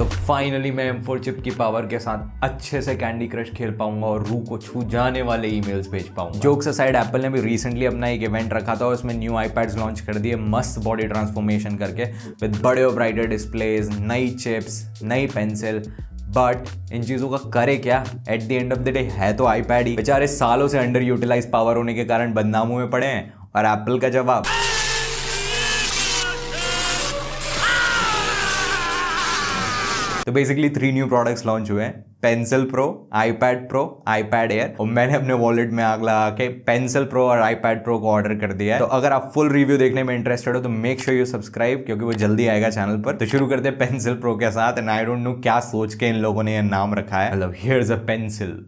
तो फाइनली मैं M four chip की पावर के साथ अच्छे से कैंडी क्रश खेल पाऊंगा और रू को छू जाने वाले ईमेल्स भेज पाऊंगा जोक्स साइड एप्पल ने भी रिसेंटली अपना एक इवेंट रखा था और उसमें न्यू आईपैड्स लॉन्च कर दिए मस्त बॉडी ट्रांसफॉर्मेशन करके विद बड़े ब्राइटर डिस्प्लेज नई चिप्स नई पेंसिल बट इन चीज़ों का करे क्या at the end of the day है तो आईपैड ही बेचारे सालों से अंडर यूटिलाइज पावर होने के कारण बदनामों में पड़े हैं और एप्पल का जवाब तो basically three new products launch हुए हैं pencil pro iPad pro iPad air और मैंने अपने वॉलेट में आग लगा के पेंसिल प्रो और आईपैड प्रो को ऑर्डर कर दिया है तो अगर आप फुल रिव्यू देखने में इंटरेस्टेड हो तो मेक श्योर यू सब्सक्राइब क्योंकि वो जल्दी आएगा चैनल पर तो शुरू करते हैं पेंसिल प्रो के साथ एंड आई डोंट नो क्या सोच के इन लोगों ने यह नाम रखा है मतलब here a pencil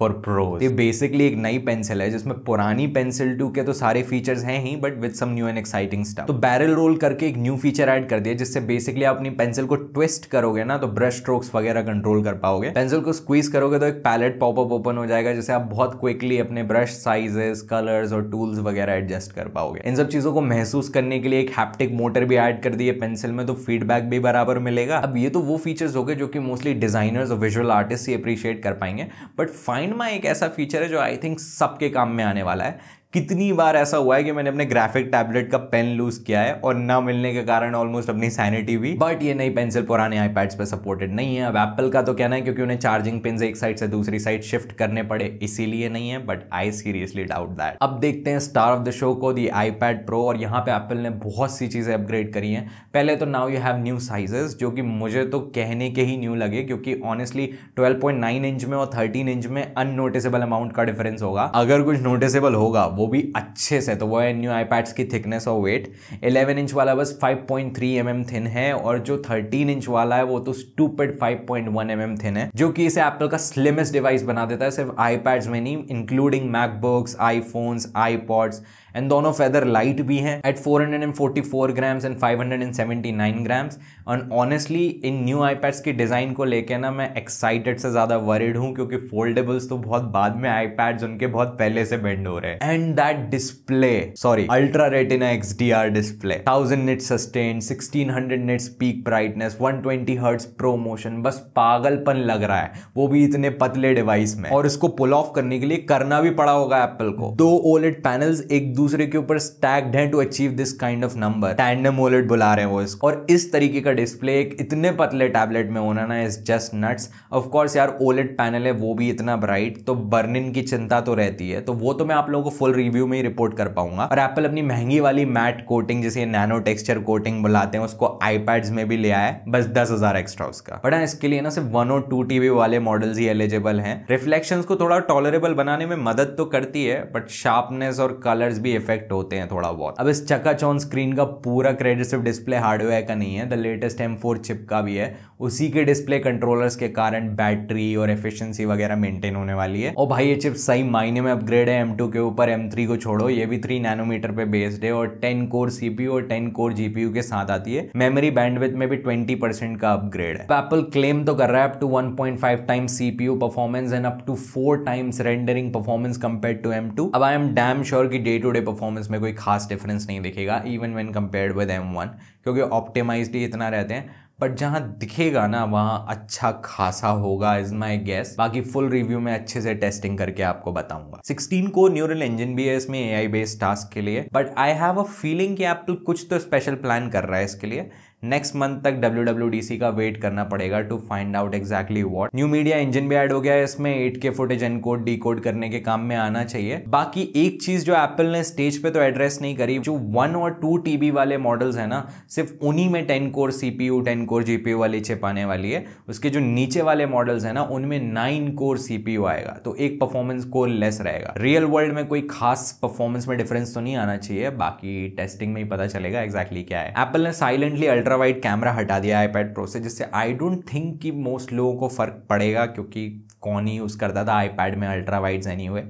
for pros ये बेसिकली एक नई पेंसिल है जिसमें पुरानी पेंसिल टू के तो सारे फीचर्स हैं ही but with some new and exciting stuff तो बैरल रोल करके एक न्यू फीचर ऐड कर दिया जिससे बेसिकली आप अपनी पेंसिल को ट्विस्ट करोगे ना तो ब्रश स्ट्रोक्स वगैरह कंट्रोल कर पाओगे पेंसिल को स्क्वीज करोगे तो एक पैलेट पॉपअप ओपन हो जाएगा जिससे आप बहुत क्विकली अपने ब्रश साइजेस कलर्स और टूल्स वगैरह एडजस्ट कर पाओगे इन सब चीजों को महसूस करने के लिए एक हैप्टिक मोटर भी ऐड कर दी है पेंसिल में तो फीडबैक भी बराबर मिलेगा अब ये तो वो फीचर्स हो गए जो कि मोस्टली डिजाइनर्स और विजुअल आर्टिस्ट ही अप्रिशिएट कर पाएंगे बट फाइन माई एक ऐसा फीचर है जो आई थिंक सबके काम में आने वाला है कितनी बार ऐसा हुआ है कि मैंने अपने ग्राफिक टैबलेट का पेन लूज किया है और ना मिलने के कारण ऑलमोस्ट अपनी सैनिटी भी बट ये नई पेंसिल पुराने आईपैड्स पे सपोर्टेड नहीं है अब एप्पल का तो कहना है क्योंकि उन्हें चार्जिंग पिन एक साइड से दूसरी साइड शिफ्ट करने पड़े इसीलिए नहीं है but I seriously doubt that अब देखते हैं स्टार ऑफ द शो को दी आई प्रो और यहाँ पे एप्पल ने बहुत सी चीज़ें अपग्रेड करी हैं पहले तो now you have new sizes जो कि मुझे तो कहने के ही न्यू लगे क्योंकि ऑनेस्टली ट्वेल्व इंच में और थर्टीन इंच में अननोटिसेबल अमाउंट का डिफरेंस होगा अगर कुछ नोटिसेबल होगा वो भी अच्छे से तो वो है न्यू आईपैड्स की थिकनेस और वेट 11 इंच वाला बस 5.3 पॉइंट mm थिन है और जो 13 इंच वाला है वो तो स्टूपेड 5.1 पॉइंट mm थिन है जो कि इसे एप्पल का स्लिमेस्ट डिवाइस बना देता है सिर्फ आईपैड्स में नहीं including MacBooks iPhones iPods and दोनों फेदर लाइट भी हैं at 444 grams and 579 grams and honestly इन न्यू आईपैड्स की डिज़ाइन को लेकर ना मैं एक्साइटेड से ज़्यादा वरिड हूँ क्योंकि फोल्डेबल्स तो बहुत बाद में आईपैड्स उनके बहुत पहले से बेंड हो रहे हैं and that display sorry ultra retina X display thousand nit sustain sixteen hundred nits peak brightness one twenty hertz promotion बस पागलपन लग रहा है वो भी इतने पतले डिवाइस में और इसको पुल ऑफ करने के लिए करना भी पड़ा होगा एप्पल को दो ओलेट पैनल्स एक दूसरे के ऊपर स्टैक्ड हैं to achieve this kind of number tandem OLED बुला रहे हैं वो इसको और इस तरीके का डिस्प्ले एक इतने पतले टैबलेट में होना ना इज जस्ट नट्स ऑफकोर्स यार ओलेट पैनल है वो भी इतना ब्राइट तो बर्निन की चिंता तो रहती है तो वो तो मैं आप लोगों को फुल रिव्यू में ही रिपोर्ट कर पाऊंगा और एप्पल अपनी महंगी वाली मैट कोटिंग जिसे नैनो टेक्सचर कोटिंग बुलाते हैं उसको आईपैड में भी ले आया बस दस हजार एक्स्ट्रा उसका बट हाँ इसके लिए ना सिर्फ वन और टू टीवी वाले मॉडल्स ही एलिजिबल हैं रिफ्लेक्शन को थोड़ा टॉलरेबल बनाने में मदद तो करती है बट शार्पनेस और कलर्स भी भी इफेक्ट होते हैं थोड़ा बहुत अब इस चकाचौन स्क्रीन का पूरा क्रेडिट सिर्फ डिस्प्ले हार्डवेयर का नहीं है the latest M four chip का भी है उसी के डिस्प्ले कंट्रोलर्स के कारण बैटरी और एफिशिएंसी वगैरह मेंटेन होने वाली है और भाई ये चिप सही मायने में अपग्रेड है एम के ऊपर एम को छोड़ो ये भी थ्री नैनोमीटर पे बेस्ड है और टेन कोर सीपीयू और टेन कोर जीपीयू के साथ आती है मेमोरी बैंडविथ में भी ट्वेंटी का अपग्रेड है एप्पल क्लेम तो कर रहा है up to 1.5 times CPU performance and up to four times rendering performance compare to M अब आई एम डैम श्योर की डे टू डे पूरे परफॉर्मेंस में कोई खास डिफरेंस नहीं दिखेगा even when compared with M one क्योंकि ऑप्टिमाइज्ड ही इतना रहते हैं बट जहाँ दिखेगा ना वहाँ अच्छा खासा होगा इज माय गेस बाकी फुल रिव्यू में अच्छे से टेस्टिंग करके आपको बताऊंगा 16 को न्यूरल इंजन भी है इसमें ए बेस्ड टास्क के लिए but I have a feeling कि एप्पल कुछ तो स्पेशल प्लान कर रहा है इसके लिए नेक्स्ट मंथ तक डब्ल्यू का वेट करना पड़ेगा to find out exactly what new media engine भी एड हो गया है इसमें एट के फुटेज डी कोड करने के काम में आना चाहिए बाकी एक चीज जो एप्पल ने स्टेज पे तो एड्रेस नहीं करी जो वन और टू टीबी वाले मॉडल्स है ना सिर्फ उन्हीं में ten core CPU ten core GPU वाली चिप आने वाली है उसके जो नीचे वाले मॉडल्स है ना उनमें नाइन कोर सीपीयू आएगा तो एक परफॉर्मेंस कोर लेस रहेगा रियल वर्ल्ड में कोई खास परफॉर्मेंस में डिफरेंस तो नहीं आना चाहिए बाकी टेस्टिंग में ही पता चलेगा एक्जैक्टली exactly क्या है एप्पल ने साइलेंटली अल्ट्रा वाइड कैमरा हटा दिया आईपैड प्रो से जिससे आई डोंट थिंक कि मोस्ट लोगों को फ़र्क पड़ेगा क्योंकि कौन ही यूज़ करता था आईपैड में अल्ट्रा वाइड एनी हुए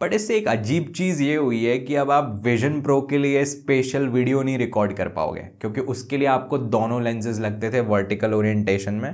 बट इससे एक अजीब चीज़ ये हुई है कि अब आप विजन प्रो के लिए स्पेशल वीडियो नहीं रिकॉर्ड कर पाओगे क्योंकि उसके लिए आपको दोनों लेंसेज लगते थे वर्टिकल ओरिएंटेशन में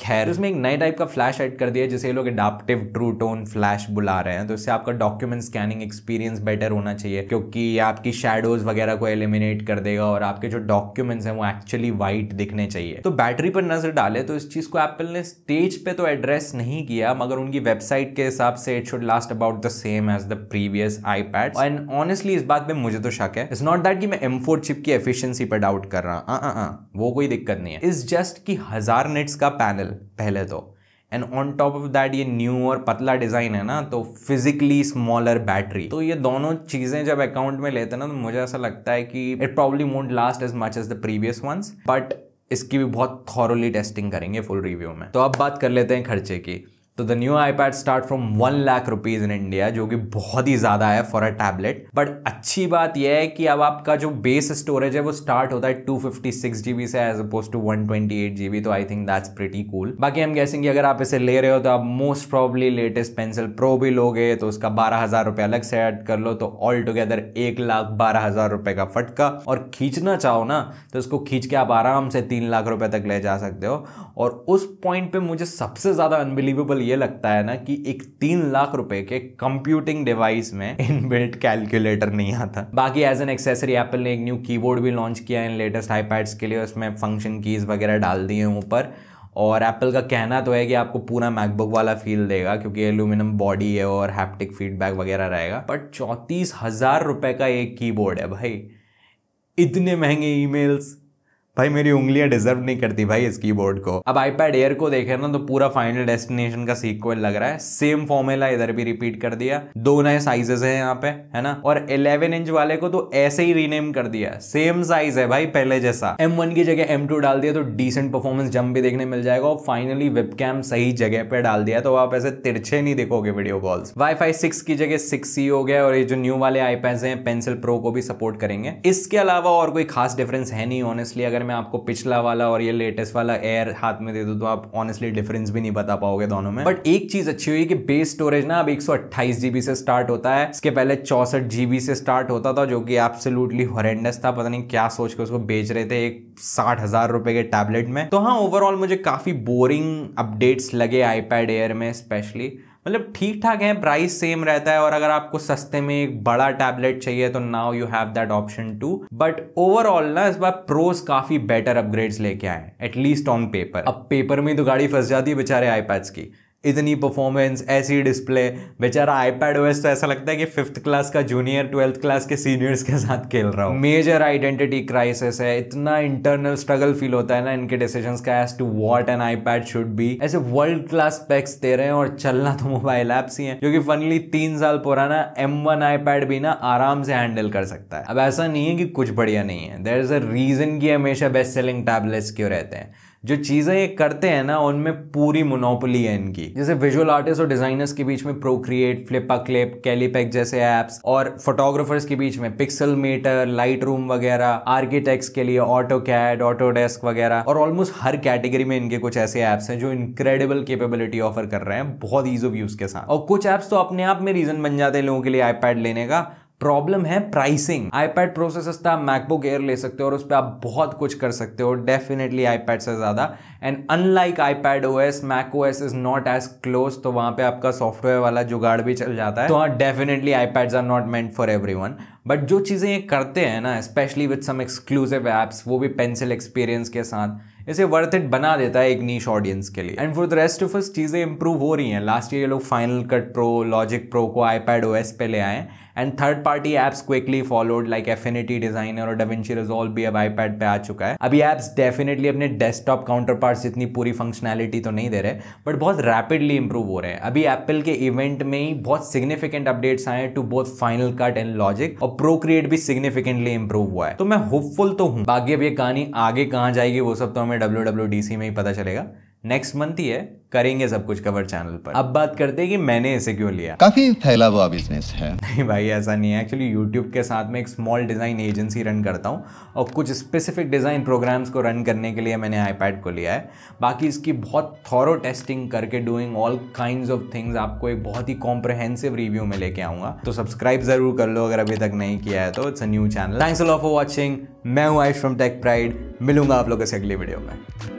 खैर उसमें तो एक नए टाइप का फ्लैश ऐड कर दिया जिसे लोग अडाप्टिव ट्रू टोन फ्लैश बुला रहे हैं तो इससे आपका डॉक्यूमेंट स्कैनिंग एक्सपीरियंस बेटर होना चाहिए क्योंकि आपकी शेडोज वगैरह को एलिमिनेट कर देगा और आपके जो डॉक्यूमेंट्स हैं वो एक्चुअली वाइट दिखने चाहिए तो बैटरी पर नजर डाले तो इस चीज को एप्पल ने स्टेज पे तो एड्रेस नहीं किया मगर उनकी वेबसाइट के हिसाब से it should last about the same as the previous iPad and honestly इस बात में मुझे तो शक है इट्स नॉट दैट कि मैं एम चिप की एफिशियंसी पर डाउट कर रहा हूँ हाँ, हाँ, वो कोई दिक्कत नहीं है इस जस्ट की हजार नेट्स का पैनल मॉडल पहले तो and on top of that ये न्यू और पतला डिज़ाइन है ना तो फिजिकली स्मॉलर बैटरी तो ये दोनों चीज़ें जब अकाउंट में लेते हैं ना तो मुझे ऐसा लगता है कि it probably won't last as much as the previous ones but इसकी भी बहुत थॉरली टेस्टिंग करेंगे फुल रिव्यू में तो अब बात कर लेते हैं खर्चे की तो the new iPad start from one lakh rupees in India जो कि बहुत ही ज़्यादा है फॉर अ टैबलेट बट अच्छी बात यह है कि अब आपका जो बेस स्टोरेज है वो स्टार्ट होता है टू फिफ्टी सिक्स जीबी से as opposed to one twenty eight GB तो I think that's pretty cool बाकी हम गैसेंगे अगर आप इसे ले रहे हो तो आप most probably latest pencil pro भी लोगे तो उसका बारह हज़ार रुपए अलग से एड कर लो तो ऑल टुगेदर एक लाख बारह हज़ार रुपए का फटका और खींचना चाहो ना तो उसको खींच के आप आराम से तीन लाख रुपए तक ले जा सकते हो और उस पॉइंट पे मुझे सबसे ज़्यादा अनबिलीवेबल ये लगता है ना कि एक तीन लाख रुपए के कंप्यूटिंग डिवाइस में इनबिल्ट कैलकुलेटर नहीं आता बाकी एज एन एक्सेसरी एप्पल ने एक न्यू कीबोर्ड भी लॉन्च किया है इन लेटेस्ट आईपैड्स के लिए उसमें फंक्शन कीज़ वगैरह डाल दिए हैं ऊपर और एप्पल का कहना तो है कि आपको पूरा मैकबुक वाला फील देगा क्योंकि एल्यूमिनियम बॉडी है और हैप्टिक फीडबैक वगैरह रहेगा बट चौंतीस हज़ार रुपये का एक कीबोर्ड है भाई इतने महंगे ईमेल्स भाई मेरी उंगलियां डिजर्व नहीं करती भाई इस कीबोर्ड को अब आईपैड एयर को देखे ना तो पूरा फाइनल डेस्टिनेशन का सीक्वल लग रहा है सेम फॉर्मूला इधर भी रिपीट कर दिया दो नए साइजेस हैं यहाँ पे है ना और 11 इंच वाले को तो ऐसे ही रीनेम कर दिया सेम साइज है भाई पहले जैसा एम की जगह एम डाल दिया तो डिसेंट परफॉर्मेंस जम भी देखने मिल जाएगा और फाइनली वेबकैम सही जगह पे डाल दिया तो आप ऐसे तिरछे नहीं देखोगे वीडियो कॉल्स वाई सिक्स की जगह सिक्स सी हो गया और ये जो न्यू वाले आईपैड हैं पेंसिल प्रो को भी सपोर्ट करेंगे इसके अलावा और कोई खास डिफरेंस है नहीं ऑनेस्टली अगर मैं आपको पिछला वाला और ये लेटेस्ट वाला एयर हाथ में दे दूँ तो आप ऑनेस्टली डिफरेंस भी नहीं बता पाओगे दोनों में बट एक चीज़ अच्छी हुई कि बेस स्टोरेज ना अब एक से स्टार्ट होता है इसके पहले चौसठ से स्टार्ट होता था जो कि एब्सोल्युटली हॉरेंडस था पता नहीं क्या सोच के उसको बेच रहे थे एक साठ हज़ार रुपए के टैबलेट में तो हाँ ओवरऑल मुझे काफ़ी बोरिंग अपडेट्स लगे आईपैड एयर में स्पेशली मतलब ठीक ठाक है प्राइस सेम रहता है और अगर आपको सस्ते में एक बड़ा टैबलेट चाहिए तो now you have that option too but overall ना इस बार प्रोस काफी बेटर अपग्रेड्स लेके आए एटलीस्ट ऑन पेपर अब पेपर में तो गाड़ी फंस जाती है बेचारे आईपैड्स की इतनी परफॉर्मेंस ऐसी डिस्प्ले बेचारा आईपैड ओएस तो ऐसा लगता है कि फिफ्थ क्लास का जूनियर ट्वेल्थ क्लास के सीनियर्स के साथ खेल रहा हूँ मेजर आइडेंटिटी क्राइसिस है इतना इंटरनल स्ट्रगल फील होता है ना इनके डिसीजन का as to what an iPad should be ऐसे वर्ल्ड क्लास पैक्स दे रहे हैं और चलना तो मोबाइल ऐप्स ही है जो कि फनली तीन साल पुराना एम वन पैड भी ना आराम से हैंडल कर सकता है अब ऐसा नहीं है कि कुछ बढ़िया नहीं है देर इज अ रीजन की हमेशा बेस्ट सेलिंग टैबलेट्स क्यों रहते हैं जो चीज़ें ये करते हैं ना उनमें पूरी मोनोपोली है इनकी जैसे विजुअल आर्टिस्ट और डिज़ाइनर्स के बीच में प्रोक्रिएट फ्लिपा क्लिप कैलीपैक जैसे ऐप्स और फोटोग्राफर्स के बीच में पिक्सल मीटर लाइट रूम वगैरह आर्किटेक्ट्स के लिए ऑटो कैड ऑटो डेस्क वगैरह और ऑलमोस्ट हर कैटेगरी में इनके कुछ ऐसे ऐप्स हैं जो इनक्रेडिबल केपेबिलिटी ऑफर कर रहे हैं बहुत ईज ऑफ यूज़ के साथ और कुछ ऐप्स तो अपने आप में रीज़न बन जाते हैं लोगों के लिए आईपैड लेने का प्रॉब्लम है प्राइसिंग आईपैड प्रो से सस्ता मैकबुक एयर ले सकते हो और उस पर आप बहुत कुछ कर सकते हो डेफिनेटली आईपैड से ज़्यादा and unlike iPad O S Mac O S is not as close तो वहाँ पे आपका सॉफ्टवेयर वाला जुगाड़ भी चल जाता है तो हाँ definitely iPads are not meant for every one but जो चीज़ें ये करते हैं ना specially with some exclusive apps वो भी पेंसिल एक्सपीरियंस के साथ इसे वर्थ इट बना देता है एक नीच ऑडियंस के लिए and for the rest of us चीज़ें इंप्रूव हो रही हैं लास्ट ईयर ये लोग Final Cut Pro Logic Pro को आईपैड ओएस पे ले आए and third party apps quickly followed like Affinity Designer और डविंची रिजोल्व भी अब आईपैड पे आ चुका है अभी एप्स डेफिनेटली अपने डेस्कटॉप काउंटर पार्ट इतनी पूरी फंक्शनैलिटी तो नहीं दे रहे बट बहुत रैपिडली इंप्रूव हो रहे हैं अभी एप्पल के इवेंट में ही बहुत सिग्निफिकेंट अपडेट्स आए to both Final Cut and Logic और प्रोक्रिएट भी सिग्निफिकेंटली इंप्रूव हुआ है तो मैं होपफुल तो हूँ बाकी अब ये कहानी आगे कहाँ जाएगी वो सब तो हमें डब्ल्यू में ही पता चलेगा नेक्स्ट मंथ ही है करेंगे सब कुछ कवर चैनल पर अब बात करते हैं कि मैंने इसे क्यों लिया काफी फैला हुआ बिजनेस है नहीं भाई ऐसा नहीं है एक्चुअली यूट्यूब के साथ में एक स्मॉल डिज़ाइन एजेंसी रन करता हूँ और कुछ स्पेसिफिक डिज़ाइन प्रोग्राम्स को रन करने के लिए मैंने आईपैड को लिया है बाकी इसकी बहुत थॉरो टेस्टिंग करके doing all kind of things आपको एक बहुत ही कॉम्प्रहेंसिव रिव्यू में लेके आऊँगा तो सब्सक्राइब जरूर कर लो अगर अभी तक नहीं किया है तो it's a new channel thanks for watching मैं हूँ आयुष फ्रॉम टेक प्राइड मिलूंगा आप लोगों से अगली वीडियो में